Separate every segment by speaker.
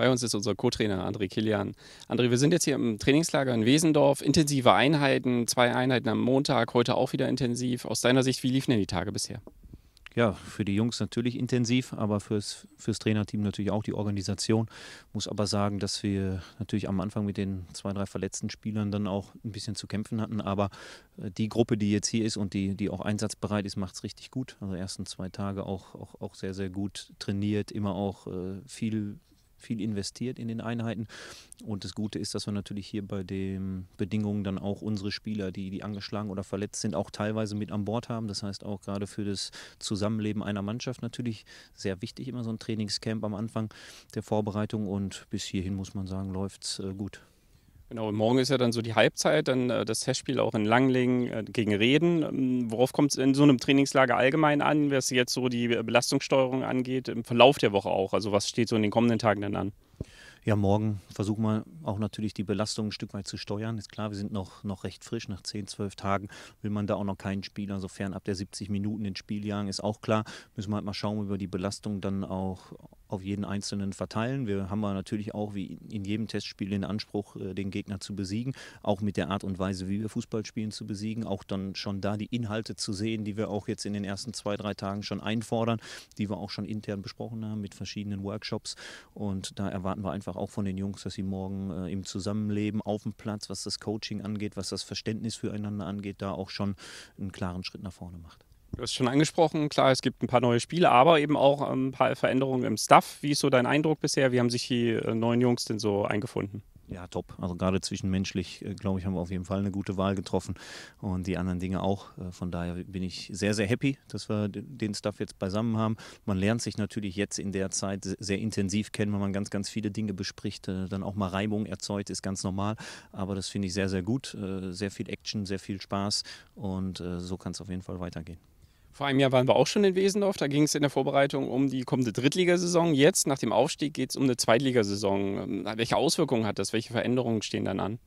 Speaker 1: Bei uns ist unser Co-Trainer André Kilian. André, wir sind jetzt hier im Trainingslager in Wesendorf. Intensive Einheiten, zwei Einheiten am Montag, heute auch wieder intensiv.
Speaker 2: Aus deiner Sicht, wie liefen denn die Tage bisher? ja, für die Jungs natürlich intensiv, aber fürs, fürs Trainerteam natürlich auch die Organisation. Muss aber sagen, dass wir natürlich am Anfang mit den zwei, drei verletzten Spielern dann auch ein bisschen zu kämpfen hatten. Aber äh, die Gruppe, die jetzt hier ist und die, die auch einsatzbereit ist, macht es richtig gut. Also ersten zwei Tage auch, auch, auch sehr, sehr gut trainiert, immer auch äh, viel viel investiert in den Einheiten. Und das Gute ist, dass wir natürlich hier bei den Bedingungen dann auch unsere Spieler, die, die angeschlagen oder verletzt sind, auch teilweise mit an Bord haben. Das heißt auch gerade für das Zusammenleben einer Mannschaft natürlich sehr wichtig, immer so ein Trainingscamp am Anfang der Vorbereitung. Und bis hierhin muss man sagen, läuft es äh, gut.
Speaker 1: Genau, morgen ist ja dann so die Halbzeit, dann äh, das Testspiel auch in Langlingen äh, gegen Reden. Ähm, worauf kommt es in so einem Trainingslager allgemein an, was jetzt so die äh, Belastungssteuerung angeht, im Verlauf der Woche
Speaker 2: auch? Also was steht so in den kommenden Tagen dann an? Ja, morgen versuchen wir auch natürlich die Belastung ein Stück weit zu steuern. Ist klar, wir sind noch, noch recht frisch. Nach 10, 12 Tagen will man da auch noch keinen Spieler, sofern ab der 70 Minuten ins Spiel jagen, ist auch klar. Müssen wir halt mal schauen, wie wir die Belastung dann auch auf jeden Einzelnen verteilen. Wir haben natürlich auch wie in jedem Testspiel den Anspruch, äh, den Gegner zu besiegen, auch mit der Art und Weise, wie wir Fußball spielen, zu besiegen, auch dann schon da die Inhalte zu sehen, die wir auch jetzt in den ersten zwei, drei Tagen schon einfordern, die wir auch schon intern besprochen haben mit verschiedenen Workshops. Und da erwarten wir einfach auch von den Jungs, dass sie morgen äh, im Zusammenleben auf dem Platz, was das Coaching angeht, was das Verständnis füreinander angeht, da auch schon einen klaren Schritt nach vorne macht.
Speaker 1: Du hast schon angesprochen, klar, es gibt ein paar neue Spiele, aber eben auch ähm, ein paar Veränderungen im
Speaker 2: Staff. Wie ist so dein Eindruck bisher? Wie haben sich die äh, neuen Jungs denn so eingefunden? Ja, top. Also gerade zwischenmenschlich, äh, glaube ich, haben wir auf jeden Fall eine gute Wahl getroffen und die anderen Dinge auch. Äh, von daher bin ich sehr, sehr happy, dass wir den Stuff jetzt beisammen haben. Man lernt sich natürlich jetzt in der Zeit sehr intensiv kennen, wenn man ganz, ganz viele Dinge bespricht, dann auch mal Reibung erzeugt, ist ganz normal. Aber das finde ich sehr, sehr gut. Sehr viel Action, sehr viel Spaß und so kann es auf jeden Fall weitergehen.
Speaker 1: Vor einem Jahr waren wir auch schon in Wesendorf. Da ging es in der Vorbereitung um die kommende Drittligasaison. Jetzt, nach dem Aufstieg, geht es um eine Zweitligasaison. Ähm, welche Auswirkungen hat das? Welche Veränderungen stehen dann
Speaker 2: an?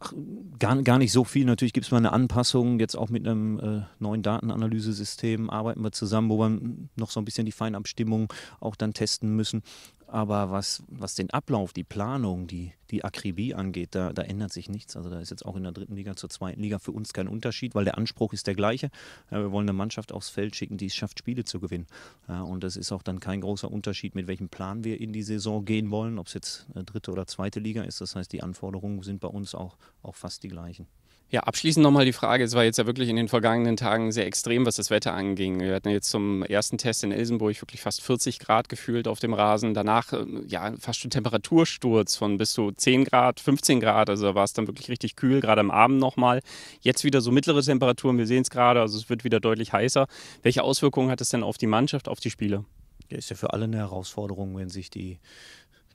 Speaker 2: Ach, gar, gar nicht so viel. Natürlich gibt es mal eine Anpassung. Jetzt auch mit einem äh, neuen Datenanalysesystem arbeiten wir zusammen, wo wir noch so ein bisschen die Feinabstimmung auch dann testen müssen. Aber was, was den Ablauf, die Planung, die, die Akribie angeht, da, da ändert sich nichts. Also da ist jetzt auch in der dritten Liga zur zweiten Liga für uns kein Unterschied, weil der Anspruch ist der gleiche. wir wollen eine Mannschaft aufs Feld schicken, die es schafft, Spiele zu gewinnen. und das ist auch dann kein großer Unterschied, mit welchem Plan wir in die Saison gehen wollen, ob es jetzt äh, dritte oder zweite Liga ist. Das heißt, die Anforderungen sind bei uns auch, auch fast die gleichen.
Speaker 1: Ja, abschließend nochmal die Frage, es war jetzt ja wirklich in den vergangenen Tagen sehr extrem, was das Wetter anging. Wir hatten jetzt zum ersten Test in Ilsenburg wirklich fast 40 Grad gefühlt auf dem Rasen. Danach ähm, ja fast schon Temperatursturz von bis zu 10 Grad, 15 Grad. Also da war es dann wirklich richtig kühl, gerade am Abend nochmal. Jetzt wieder so mittlere Temperaturen, wir sehen es gerade,
Speaker 2: also es wird wieder deutlich heißer. Welche Auswirkungen hat es denn auf die Mannschaft, auf die Spiele? Ja, ist ja für alle eine Herausforderung, wenn sich die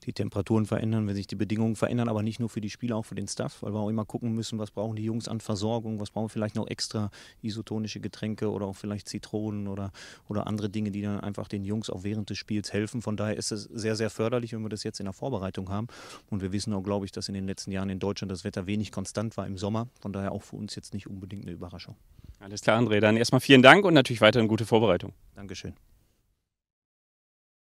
Speaker 2: die Temperaturen verändern, wenn sich die Bedingungen verändern, aber nicht nur für die Spieler, auch für den Staff, weil wir auch immer gucken müssen, was brauchen die Jungs an Versorgung, was brauchen wir vielleicht noch extra isotonische Getränke oder auch vielleicht Zitronen oder, oder andere Dinge, die dann einfach den Jungs auch während des Spiels helfen. Von daher ist es sehr, sehr förderlich, wenn wir das jetzt in der Vorbereitung haben. Und wir wissen auch, glaube ich, dass in den letzten Jahren in Deutschland das Wetter wenig konstant war im Sommer. Von daher auch für uns jetzt nicht unbedingt eine Überraschung. Alles klar,
Speaker 1: André. Dann erstmal vielen Dank und natürlich weiterhin gute Vorbereitung. Dankeschön.